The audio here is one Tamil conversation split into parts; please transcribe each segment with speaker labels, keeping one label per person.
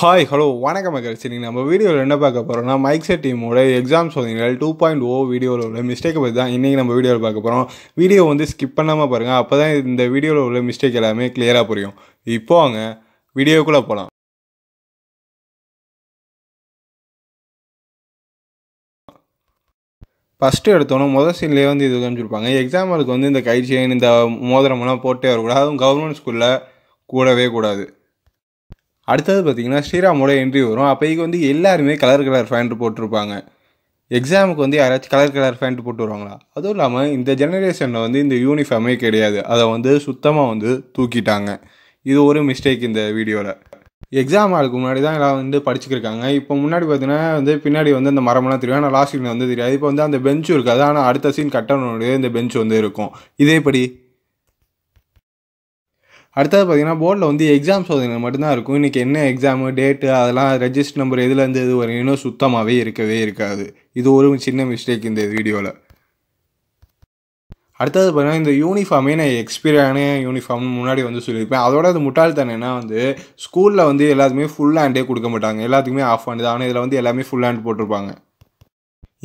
Speaker 1: ஹாய் ஹலோ வணக்கம் மக்கள் சரி நம்ம வீடியோவில் என்ன பார்க்க போகிறோம்னா மைக் செட் டீமோட எக்ஸாம் சோதனைகள் டூ பாயிண்ட் ஓ வீடியோவில் உள்ள மிஸ்டேக்கை பற்றி தான் இன்றைக்கி நம்ம வீடியோவில் பார்க்க போகிறோம் வீடியோ வந்து ஸ்கிப் பண்ணாமல் பாருங்கள் அப்போ தான் இந்த வீடியோவில் உள்ள மிஸ்டேக் எல்லாமே கிளியராக புரியும் இப்போ அவங்க வீடியோக்குள்ளே போகலாம் ஃபஸ்ட்டு எடுத்தோன்னா முதல் சீன்லேயே வந்து இது காமிச்சிருப்பாங்க எக்ஸாம்பிளுக்கு வந்து இந்த கை செயின் இந்த மோதிரமெல்லாம் போட்டே வரக்கூடாது அதுவும் கவர்மெண்ட் ஸ்கூலில் கூடவே கூடாது அடுத்தது பார்த்திங்கன்னா ஸ்ரீராமோட என்ட்ரி வரும் அப்போ இங்கே வந்து எல்லாருமே கலர் கலர் ஃபேண்ட் போட்டிருப்பாங்க எக்ஸாமுக்கு வந்து யாராச்சும் கலர் கலர் ஃபேண்ட் போட்டு வருவாங்களா அதுவும் இல்லாமல் இந்த ஜெனரேஷனில் வந்து இந்த யூனிஃபார்மே கிடையாது அதை வந்து சுத்தமாக வந்து தூக்கிட்டாங்க இது ஒரு மிஸ்டேக் இந்த வீடியோவில் எக்ஸாம் ஆளுக்கு முன்னாடி தான் எல்லாம் வந்து படிச்சுக்கிருக்காங்க இப்போ முன்னாடி பார்த்தீங்கன்னா வந்து பின்னாடி வந்து அந்த மரமெல்லாம் தெரியும் ஆனால் லாஸ்ட் சீன் வந்து தெரியாது இப்போ வந்து அந்த பெஞ்சும் இருக்காது ஆனால் அடுத்த சீன் கட்டணுடைய இந்த பெஞ்ச் வந்து இருக்கும் இதேபடி அடுத்தது பார்த்திங்கன்னா போர்டில் வந்து எக்ஸாம் சோதனை மட்டும்தான் இருக்கும் இன்றைக்கி என்ன எக்ஸாமு டேட்டு அதெல்லாம் ரெஜிஸ்டர் நம்பர் எதுலேருந்து இது வரும் இன்னும் சுத்தமாகவே இருக்கவே இருக்காது இது ஒரு சின்ன மிஸ்டேக் இந்த வீடியோவில் அடுத்தது பார்த்தீங்கன்னா இந்த யூனிஃபார்மே நான் எக்ஸ்பீரியான யூனிஃபார்ம்னு முன்னாடி வந்து சொல்லியிருப்பேன் அதோட அது முட்டாள்தனம்னா வந்து ஸ்கூலில் வந்து எல்லாத்துக்குமே ஃபுல் ஹேண்டே கொடுக்க மாட்டாங்க எல்லாத்துக்குமே ஆஃப் ஹேண்டு தான் ஆனால் இதில் வந்து எல்லாமே ஃபுல் ஹேண்ட் போட்டிருப்பாங்க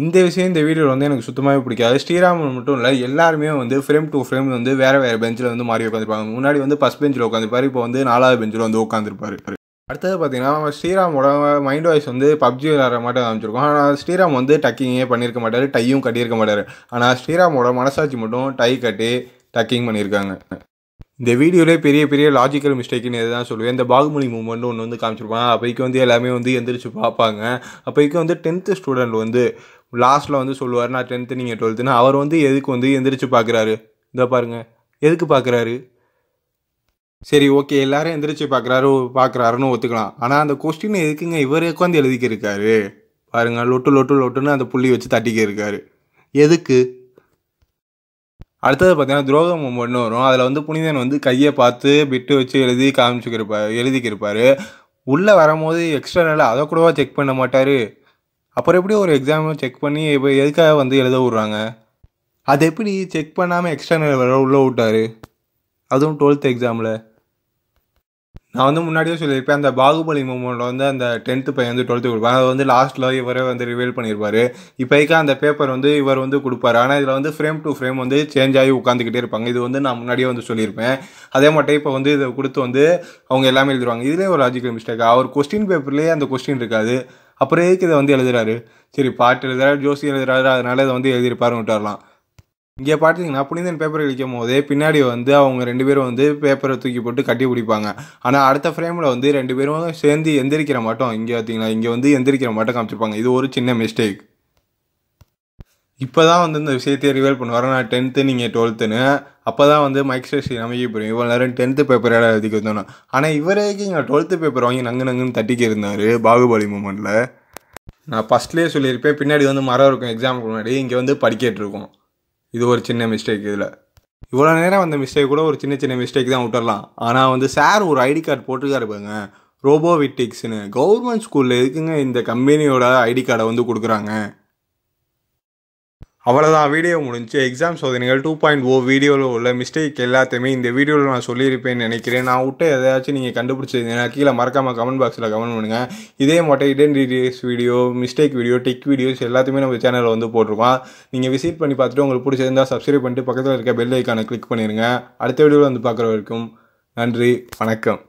Speaker 1: இந்த விஷயம் இந்த வீடியோவில் வந்து எனக்கு சுத்தமாகவே பிடிக்காது ஸ்ரீராமன் மட்டும் இல்லை எல்லாருமே வந்து ஃப்ரேம் டு ஃப்ரேம் வந்து வேறு வேறு பெஞ்சில் வந்து மாறி உட்காந்துருப்பாங்க முன்னாடி வந்து ஃபஸ்ட் பெஞ்சில் உட்காந்துருப்பாரு இப்போ வந்து நாலாவது பெஞ்சில் வந்து உட்காந்துருப்பாரு அடுத்தது பார்த்தீங்கன்னா நம்ம ஸ்ரீராமோட மைண்ட் வாய்ஸ் வந்து பப்ஜி விளாட்ற மாட்டே அமைச்சிருக்கோம் ஆனால் ஸ்ரீராம் வந்து டக்கிங்கே பண்ணியிருக்க மாட்டார் டையும் கட்டியிருக்க மாட்டார் ஆனால் ஸ்ரீராமோட மனசாட்சி மட்டும் டை கட்டி டக்கிங் பண்ணியிருக்காங்க இந்த வீடியோவிலே பெரிய பெரிய லாஜிக்கல் மிஸ்டேக்குன்னு தான் சொல்லுவேன் இந்த பாகுமொழி மூமெண்ட் ஒன்று வந்து காமிச்சிருப்பாங்க அப்போக்கு வந்து எல்லாமே வந்து எந்திரிச்சு பார்ப்பாங்க அப்போக்கு வந்து டென்த்து ஸ்டூடெண்ட் வந்து லாஸ்ட்டில் வந்து சொல்லுவார் நான் டென்த்து நீங்கள் டுவெல்த்துன்னு அவர் வந்து எதுக்கு வந்து எந்திரிச்சு பார்க்குறாரு இதை பாருங்கள் எதுக்கு பார்க்குறாரு சரி ஓகே எல்லாரும் எந்திரிச்சு பார்க்குறாரு பார்க்குறாருன்னு ஒத்துக்கலாம் ஆனால் அந்த கொஸ்டின் எதுக்குங்க இவரே உட்காந்து எழுதிக்க இருக்காரு பாருங்க லொட்டு லொட்டு லொட்டுன்னு அந்த புள்ளி வச்சு தட்டிக்க இருக்காரு எதுக்கு அடுத்தது பார்த்தீங்கன்னா துரோகம் ஒன்று வரும் அதில் வந்து புனிதன் வந்து கையை பார்த்து பிட்டு வச்சு எழுதி காமிச்சுக்கிருப்பார் எழுதிக்கிருப்பார் உள்ளே வரும்போது எக்ஸ்டர்னலாக அதை கூடவா செக் பண்ண மாட்டார் அப்புறம் எப்படி ஒரு எக்ஸாம் செக் பண்ணி இப்போ எதுக்காக வந்து எழுத விட்றாங்க அது எப்படி செக் பண்ணாமல் எக்ஸ்டர்னல் வர உள்ளே விட்டார் அதுவும் டுவெல்த் எக்ஸாமில் நான் வந்து முன்னாடியே சொல்லியிருப்பேன் அந்த பாகுபலி மூமெண்ட்டில் வந்து அந்த டென்த்து பையன் வந்து டுவெல்த்து கொடுப்பாங்க அது வந்து லாஸ்ட்டில் இவரே வந்து ரிவீல் பண்ணியிருப்பார் இப்போக்கா அந்த பேப்பர் வந்து இவர் வந்து கொடுப்பாரு ஆனால் இதில் வந்து ஃப்ரேம் டு ஃப்ரேம் வந்து சேஞ்ச் ஆகி உட்காந்துக்கிட்டே இருப்பாங்க இது வந்து நான் முன்னாடியே வந்து சொல்லியிருப்பேன் அதே மட்டும் இப்போ வந்து இதை கொடுத்து வந்து அவங்க எல்லாமே எழுதுவாங்க இதிலே ஒரு லாஜிக்கல் மிஸ்டேக் அவர் கொஸ்டின் பேப்பர்லேயே அந்த கொஸ்டின் இருக்காது அப்புறம் எதுக்கு இதை வந்து எழுதுறாரு சரி பாட்டு எழுதுறாரு ஜோசி எழுதுறாரு அதனால இதை வந்து எழுதியிருப்பாருன்னு விட்டுறலாம் இங்கே பார்த்தீங்கன்னா புனிதன் பேப்பர் இழிக்கும் போதே பின்னாடி வந்து அவங்க ரெண்டு பேரும் வந்து பேப்பரை தூக்கி போட்டு கட்டி பிடிப்பாங்க ஆனால் அடுத்த ஃப்ரேமில் வந்து ரெண்டு பேரும் சேர்ந்து எந்திரிக்கிற மாட்டோம் இங்கே பார்த்தீங்களா இங்கே வந்து எந்திரிக்கிற மாட்டோம் காமிச்சிருப்பாங்க இது ஒரு சின்ன மிஸ்டேக் இப்போ தான் வந்து இந்த விஷயத்தை ரிவீல் பண்ணுவார் நான் டென்த்து நீங்கள் டுவெல்த்துன்னு அப்போ தான் வந்து மைக் ஸ்டேஷி நமக்கு புரியும் இவ்வளோ நேரம் டென்த்து பேப்பரால் எழுதிக்க வந்தோன்னா ஆனால் இவரைக்கு இங்கே டுவெல்த்து பேப்பர் வாங்கி நங்கு நங்குன்னு தட்டிக்க இருந்தார் பாகுபலி மூமெண்ட்டில் நான் ஃபஸ்ட்லேயே சொல்லியிருப்பேன் பின்னாடி வந்து மரம் இருக்கும் எக்ஸாமுக்கு முன்னாடி இங்கே வந்து படிக்கட்டு இது ஒரு சின்ன மிஸ்டேக் இதில் இவ்வளோ நேரம் வந்த மிஸ்டேக் கூட ஒரு சின்ன சின்ன மிஸ்டேக் தான் விட்டுடலாம் ஆனால் வந்து சார் ஒரு ஐடி கார்டு போட்டுக்காரு பாருங்க ரோபோவிட்டிக்ஸ்னு கவர்மெண்ட் ஸ்கூலில் எதுக்குங்க இந்த கம்பெனியோட ஐடி கார்டை வந்து கொடுக்குறாங்க அவ்வளோதான் வீடியோ முடிஞ்சு எக்ஸாம் சோதனைகள் டூ பாயிண்ட் ஓ வீடியோவில் உள்ள மிஸ்டேக் எல்லாத்தையுமே இந்த வீடியோவில் நான் சொல்லியிருப்பேன் நினைக்கிறேன் நான் விட்டு எதாச்சும் நீங்கள் கண்டுபிடிச்சிருந்தீங்கன்னா கீழே மறக்காமல் கமெண்ட் பாக்ஸில் கமெண்ட் பண்ணுங்கள் இதே மாட்டை identities video mistake video tech videos எல்லாத்தையுமே நம்ம சேனலில் வந்து போட்டிருக்கோம் நீங்கள் விசிட் பண்ணி பார்த்துட்டு உங்களுக்கு பிடிச்சிருந்தா சப்ஸ்கிரைப் பண்ணிட்டு பக்கத்தில் இருக்க பெல் ஐக்கானை கிளிக் பண்ணிடுங்க அடுத்த வீடியோவில் வந்து பார்க்குற வரைக்கும் நன்றி வணக்கம்